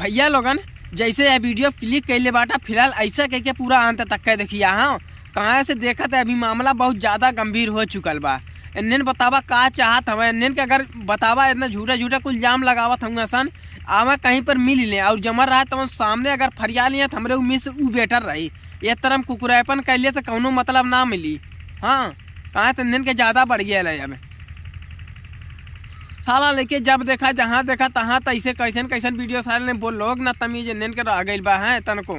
भैया लोगन जैसे यह वीडियो क्लिक कर ले बाटा फिलहाल ऐसा कह के पूरा अंत तक के देखिया हाँ कहाँ से देखा था अभी मामला बहुत ज़्यादा गंभीर हो चुकल बा एन बतावा का चाहत हमें एन के अगर बतावा इतना झूठा झूठा कुछ जाम लगावा हूँ सन आवा कहीं पर मिल ले और जमर रहा तो सामने अगर फरिया लिया तो हमारे उम्मीद से ऊ बेटर रही ये तरह कुकुरैपन कैले से कौनों मतलब ना मिली हाँ कहाँ से के ज़्यादा बढ़ गया अब साला लेके जब देखा जहाँ देखा तहाँ तैसे तो कैसे कैसे वीडियो सारे ने बोल लोग ना तमीज नैन के तो आ गई बा है हाँ, तनको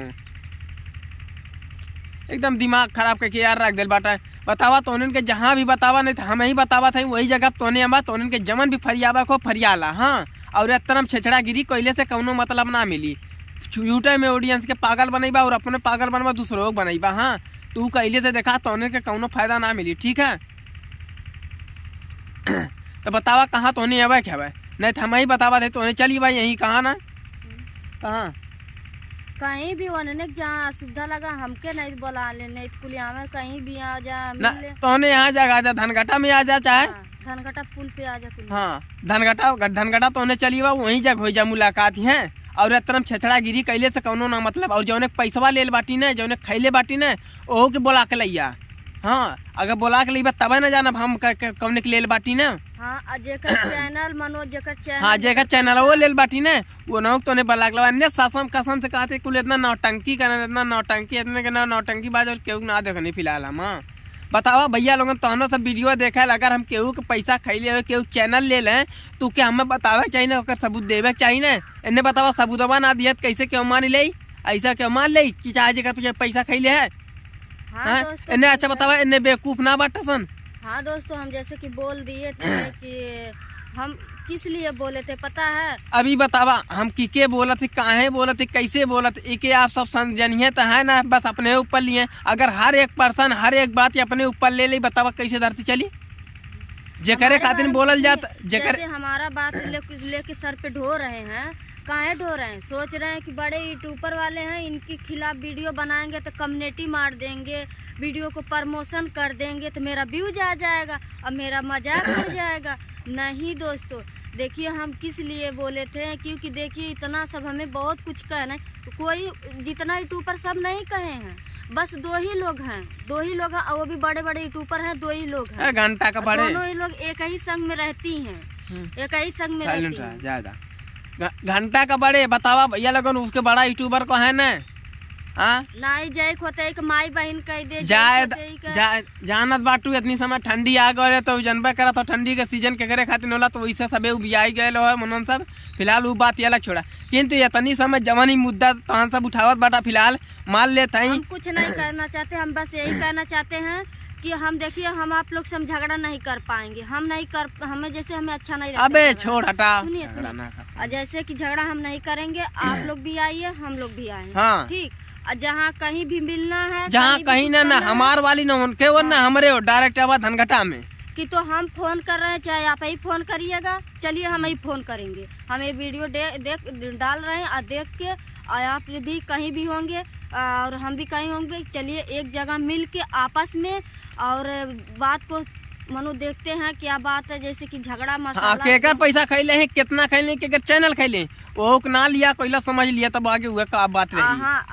एकदम दिमाग खराब करके यार रख दिल बाटा बतावा तो के जहाँ भी बतावा नहीं था तो हमें ही बतावा था वही जगह तोने अम्बा तो के जमन भी फरियाबा को फरियाला हाँ और इतना गिरी कोयले से कौनो मतलब ना मिली यूट्यूब में ऑडियंस के पागल बनेबा और अपने पागल बनवा दूसरों को बनेबा हाँ तू कहले से देखा तोने के कौनो फायदा ना मिली ठीक है तो बतावा कहाँ तो नहीं अबे क्या भाई नहीं तो हम ही बतावा दे तो चली भाई यहीं कहाँ ना कहाँ कहीं भी वनने जहाँ सुविधा लगा हमके नहीं बोला ले नहीं कुलिया तो में कहीं भी आ जा तोने यहाँ जा आ जा धनघटा में आ जा चाहे हाँ, धनघटा पुल पे आ जा हाँ धनघटा धनघटा तोने चली बा वहीं जा हो जा मुलाकात ही है और तरम छछड़ा गिरी कैले से कौनो ना मतलब और जौने पैसवा ले बाटी ने जौने खैले बाटी ने ओहो के बोला के लैया हाँ अगर बोला के लैबा तब ना जाना हम कौने के ले बाटी ना हां जेकर चैनल मनोज जेकर चैनल हां जेकर चैनल वो लेल बाटी ने वो नौक तोने बलाक लवा ने ससम कसम से कहा थे कुल इतना नौटंकी करना इतना नौटंकी इतने के ना नौटंकी बाज और केहू ना देखने फिलहाल हम हाँ। बताओ भैया लोग तहनो सब वीडियो देखा है अगर हम केहू के पैसा खाई ले केहू चैनल ले लें तो क्या हमें बतावे चाहिए ना सबूत देवे चाहिए ना इन्हें बतावा सबूतवा ना दिया कैसे क्यों मान ले ऐसा क्यों मान ले कि चाहे जेकर पैसा खाई ले है हाँ, हाँ इन्हें अच्छा बतावा इन्हें बेवकूफ़ ना बाटसन हाँ दोस्तों हम जैसे कि बोल दिए थे कि हम किस लिए बोले थे पता है अभी बतावा हम किके बोला थे काहे बोला थे कैसे बोला थे एक आप सब समझनिए तो है ना बस अपने ऊपर लिए अगर हर एक पर्सन हर एक बात अपने ऊपर ले ली बतावा कैसे धरती चली जेकरे खातिर बोलल जाता जेकर हमारा बात लेके ले सर पे ढो रहे हैं काहेट हो रहे हैं सोच रहे हैं कि बड़े यूट्यूबर वाले हैं इनके खिलाफ वीडियो बनाएंगे तो कम्युनिटी मार देंगे वीडियो को प्रमोशन कर देंगे तो मेरा व्यूज आ जाएगा और मेरा मजाक हो जाएगा नहीं दोस्तों देखिए हम किस लिए बोले थे क्योंकि देखिए इतना सब हमें बहुत कुछ कहना है कोई जितना यूट्यूबर सब नहीं कहे हैं बस दो ही लोग हैं दो ही लोग हैं वो भी बड़े बड़े यूट्यूबर हैं दो ही लोग हैं घंटा का बड़े दोनों ही लोग एक ही संग में रहती हैं हम्म। एक ही संग में रहती है ज्यादा घंटा का बड़े बतावा भैया लगन उसके बड़ा यूट्यूबर को है ना हाँ? नहीं होते एक माई बहन कह दे जाए जा, जानत बाटू इतनी समय ठंडी आ गए तो जनबे करा तो ठंडी के सीजन के करे खातिर होला तो वैसे सबे उबियाई गए सब फिलहाल वो बात अलग छोड़ा किंतु इतनी समय जवानी मुद्दा तहन सब उठावत बाटा फिलहाल मान लेते कुछ नहीं करना चाहते हम बस यही कहना चाहते हैं कि हम देखिए हम आप लोग से हम झगड़ा नहीं कर पाएंगे हम नहीं कर हमें जैसे हमें अच्छा नहीं अबे छोड़ हटा सुनिए सुनिए जैसे कि झगड़ा हम नहीं करेंगे आप लोग भी आइए हम लोग भी आए हाँ। ठीक जहाँ कहीं भी मिलना है जहाँ कहीं ना ना हमार वाली ना उनके वो ना हाँ। हमारे डायरेक्ट आवा धनघटा में कि तो हम फोन कर रहे हैं चाहे आप ही फोन करिएगा चलिए हम ही फोन करेंगे हम ये वीडियो देख डाल रहे हैं और देख के और आप भी कहीं भी होंगे और हम भी कहीं होंगे चलिए एक जगह मिल के आपस में और बात को मनु देखते हैं क्या बात है जैसे कि झगड़ा हाँ, मसाला केकर पैसा खैले हैं कितना खैले केकर चैनल खेले वो ना लिया कोयला समझ लिया तब आगे हुआ का बात रही हाँ,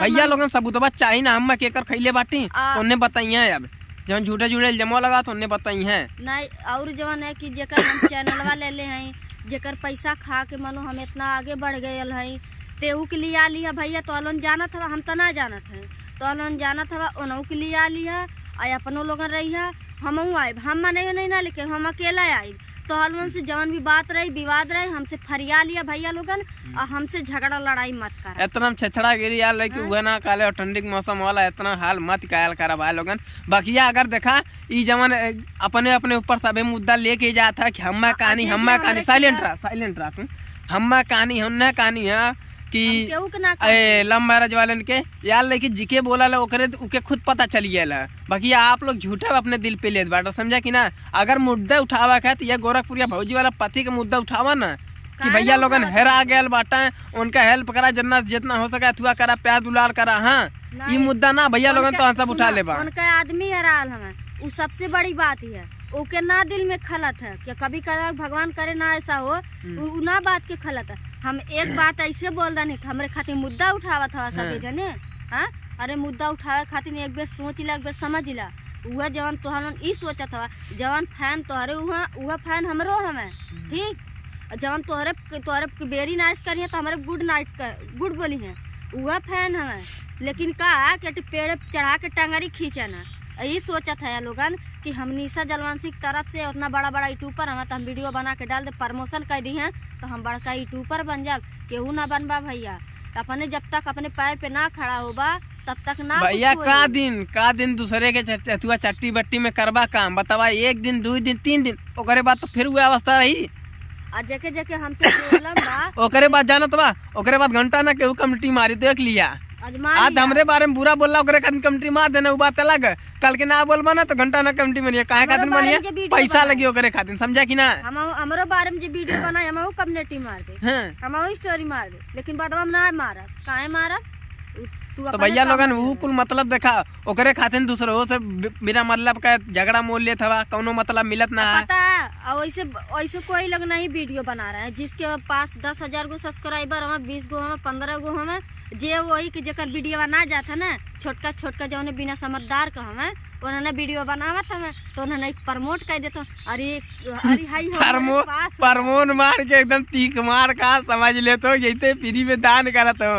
भैया लोगन बात चाहिए ना हम केकर खेले बाटी उन्हें बताइए अब जो झूठे झूठे जमा लगा तो उन्हें बताई है नहीं और जौन है कि जेकर हम चैनल वाले ले हैं जेकर पैसा खा के मनु हम इतना आगे बढ़ गए हैं तेहू के लिए आ लिया भैया तो अलोन जाना था हम तो ना जाना था तो अलोन जाना था ओनहू के लिए आ लिया आ अपनो लोग रही है हम आयब हम मने नहीं ना लेकिन हम अकेला आए तो हलवन से जवन भी बात रही विवाद रहे हमसे फरिया लिया भैया लोगन और हम्म। हमसे झगड़ा लड़ाई मत कर इतना छछड़ा गिरी यार लेकिन वह ना काले और ठंडी के मौसम वाला इतना हाल मत कायल कर भाई लोगन बकिया अगर देखा ई जवन अपने अपने ऊपर सभी मुद्दा लेके जाता कि हम कहानी हम कहानी साइलेंट रहा साइलेंट रहा तू हम्मा कहानी हम कहानी है हाँ। की लव मैरिज वाले के यार लेकिन जिके बोला ला ओकरे तो उके खुद पता चल गया ला बाकी आप लोग झूठा अपने दिल पे ले बाटा समझा कि ना अगर मुद्दा उठावा है तो ये गोरखपुर या भौजी वाला पति का मुद्दा उठावा ना कि भैया लोग हेरा तो? गया बाटा उनका हेल्प करा जितना जितना हो सका अथुआ करा प्यार दुलार करा हाँ ये मुद्दा ना भैया लोगन तो सब उठा ले उनका आदमी हराल हमें वो सबसे बड़ी बात ही है ओके ना दिल में खलत है कि कभी कदा भगवान करे ना ऐसा हो हम्म। ना बात के खलत है हम एक बात ऐसे बोल रहे हमारे खातिर मुद्दा उठावा था हाँ। सब जने हाँ अरे मुद्दा उठावे खातिर एक बार सोच ला एक बार समझ ला वह जवान तुहर तो सोचा था जवान फैन तोहरे वह फैन हमारो हमें ठीक जवान तोहरे तोहरे बेरी नाइस करी है तो हमारे गुड नाइट कर गुड बोली है वह फैन हमें लेकिन का कि पेड़ चढ़ा के टंगरी खींचना यही सोचत है लोगन कि हम निशा जलवंशी की तरफ से उतना बड़ा बड़ा यूट्यूबर हम तो हम वीडियो बना के डाल दे प्रमोशन कर दी हैं तो हम बड़का यूट्यूबर बन जाब केहू ना बनबा भैया तो अपने जब तक अपने पैर पे ना खड़ा होबा तब तक ना भैया का दिन का दिन दूसरे के चतुआ चट्टी बट्टी में करवा काम बतावा एक दिन दो दिन तीन दिन ओकरे बाद तो फिर वह अवस्था रही जेके जेके हमसे ओकरे बाद जानत बा ओकरे बाद घंटा ना केहू कमिटी मारी देख लिया आज हमरे बारे में बुरा बोला ओकरे खातिर कमटी मार देना वो बात अलग है कल के ना बोलबा ना तो घंटा ना कमटी बनिए काहे खातिर बनिए पैसा लगी ओकरे खातिर समझा कि ना हम हमरो बारे में जे वीडियो बनाए हम वो कमिटी मार दे हाँ। हम वो स्टोरी मार दे लेकिन बाद में ना मारब काहे मारब तो भैया लोगन वो कुल मतलब देखा ओकरे खातिर दूसरे हो से बिना मतलब का झगड़ा मोल लेत था कोनो मतलब मिलत ना है पता है ऐसे ऐसे कोई लोग नहीं वीडियो बना रहे हैं जिसके पास दस हजार गो सब्सक्राइबर हमें बीस गो हमें पंद्रह गो हमें जे वही की जेकर वीडियो बना जाता है ना छोटका छोटका जो बिना समझदार का हमें उन्होंने वीडियो बनावा था मैं तो उन्होंने एक प्रमोट कर दे तो अरे अरे हाई हो प्रमोट मार के एकदम तीख मार का समझ लेते हो जैसे फ्री में दान करा तो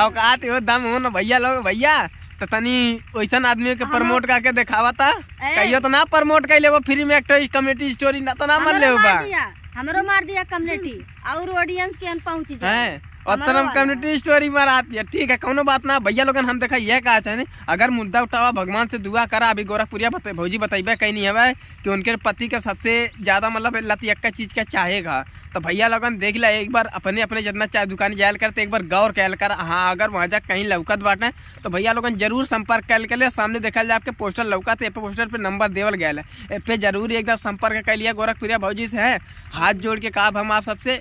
औकात हो दम हो ना भैया लोग भैया तो तनी वैसन आदमी के हाँ, प्रमोट हाँ। करके दिखावा था कहियो तो ना प्रमोट कर ले वो फ्री में एक्टर कमेटी स्टोरी ना तो ना मान लेबो हमरो मार दिया कम्युनिटी और ऑडियंस के अन पहुंची जाए और तरफ कम्युनिटी स्टोरी पर आती है ठीक है कोनो बात ना भैया लोगन हम देखा ये कहा चाहे अगर मुद्दा उठावा भगवान से दुआ करा अभी गोरखपुरिया भौजी बताइबे कहीं नहीं है कि उनके पति का सबसे ज़्यादा मतलब लतियक्का चीज़ का चाहेगा तो भैया लोगन देख ला एक बार अपने अपने जितना चाय दुकान जाए करते एक बार गौर कैल कर हाँ अगर वहाँ जा कहीं लौकत बांटे तो भैया लोगन जरूर संपर्क कैल के सामने देखा जाए आपके पोस्टर लौकत है पोस्टर पे नंबर देवल गया है फिर जरूर एक बार संपर्क कर लिया गोरखपुरिया भौजी से है हाथ जोड़ के कहा हम आप सबसे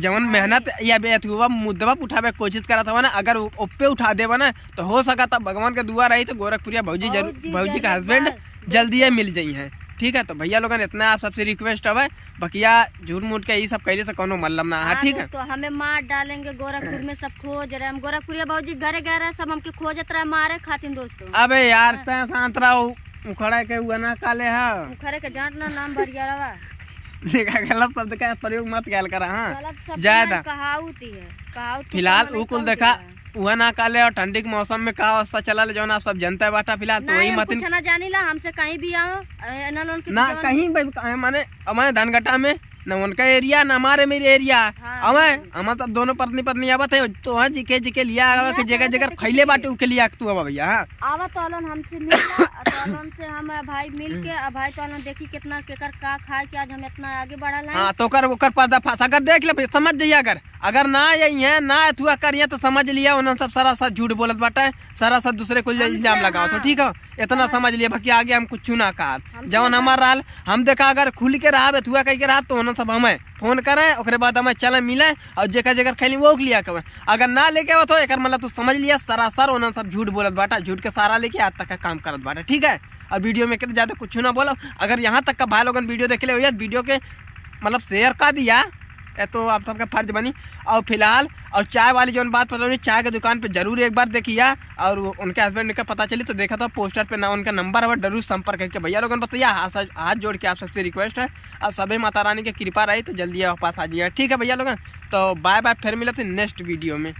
जवन मेहनत या बेतुआ मुद्दा उठावे कोशिश करा था ना अगर ओपे उठा देवा ना तो हो सका था भगवान के दुआ रही तो गोरखपुरिया भाजी भाजी का हस्बैंड जल्दी मिल जाई है ठीक है तो भैया ने इतना आप सबसे रिक्वेस्ट है बकिया झूठ मूठ के ये सब कहले से कोनो मतलब ना है हाँ ठीक है तो हमें मार डालेंगे गोरखपुर में सब खोज रहे हम गोरखपुरिया भाजी घरे गए रहे सब हमके खोज रहे मारे खातिन दोस्तों अबे यार शांत हाँ। रहो उखड़ा के हुआ ना काले है उखड़े के जाट ना नाम भरिया देखा गलत शब्द का प्रयोग मत कैल करा हाँ ज्यादा फिलहाल मतलब वो कुल देखा वह ना काले और ठंडी के मौसम में का अवस्था चला ले जो आप सब जनता है बाटा फिलहाल तो वही मत ना जानी ला हमसे कहीं भी आओ ना कहीं माने हमारे धनगटा में ना उनका एरिया ना हमारे मेरे एरिया हमें हाँ। हम सब तो दोनों पत्नी पत्नी आवा थे तो हाँ जिके जिके लिया आवा के जगह जगह खैले बाटे उके लिया तू अब भैया हाँ आवा तो अलन हमसे मिल अलन तो से हम भाई मिल के हम्म। भाई तो अलन देखी कितना केकर का खाए के आज हम इतना आगे बढ़ा लाए हां तो कर वो कर पर्दा पर्दाफाश अगर देख ले समझ जाइए अगर अगर ना यही है ना अथुआ करिए तो समझ लिया उन्होंने सब सारा सा झूठ बोलत बाटे सारा सा दूसरे को इल्जाम लगाओ तो हाँ। ठीक है इतना हाँ। समझ लिया बाकी आगे हम कुछ ना कहा जवन हमारा हम देखा अगर खुल के रहा अथुआ कह के रहा तो जाना सब हमें फोन करे और बाद हमें चल मिले और जेकर जेकर खेली वो लिया कब अगर ना लेके आओ तो एक मतलब तू समझ लिया सरासर उन्हें सब झूठ बोलत बाटा झूठ के सारा लेके आज तक का काम करत बाटा ठीक है और वीडियो में ज़्यादा कुछ ना बोलो अगर यहाँ तक का भाई लोगन वीडियो देख ले वीडियो के मतलब शेयर कर दिया तो आप सबका फर्ज बनी और फिलहाल और चाय वाली जो बात पता नहीं चाय की दुकान पे जरूर एक बार देखिए और उनके हस्बैंड का पता चली तो देखा था पोस्टर पे ना उनका नंबर है जरूर संपर्क करके भैया लोगों ने बताइए हाथ जोड़ के आप सबसे रिक्वेस्ट है और सभी माता रानी की कृपा रही तो जल्दी आप पास आ जाइए ठीक है भैया लोगों तो बाय बाय फिर मिलते नेक्स्ट वीडियो में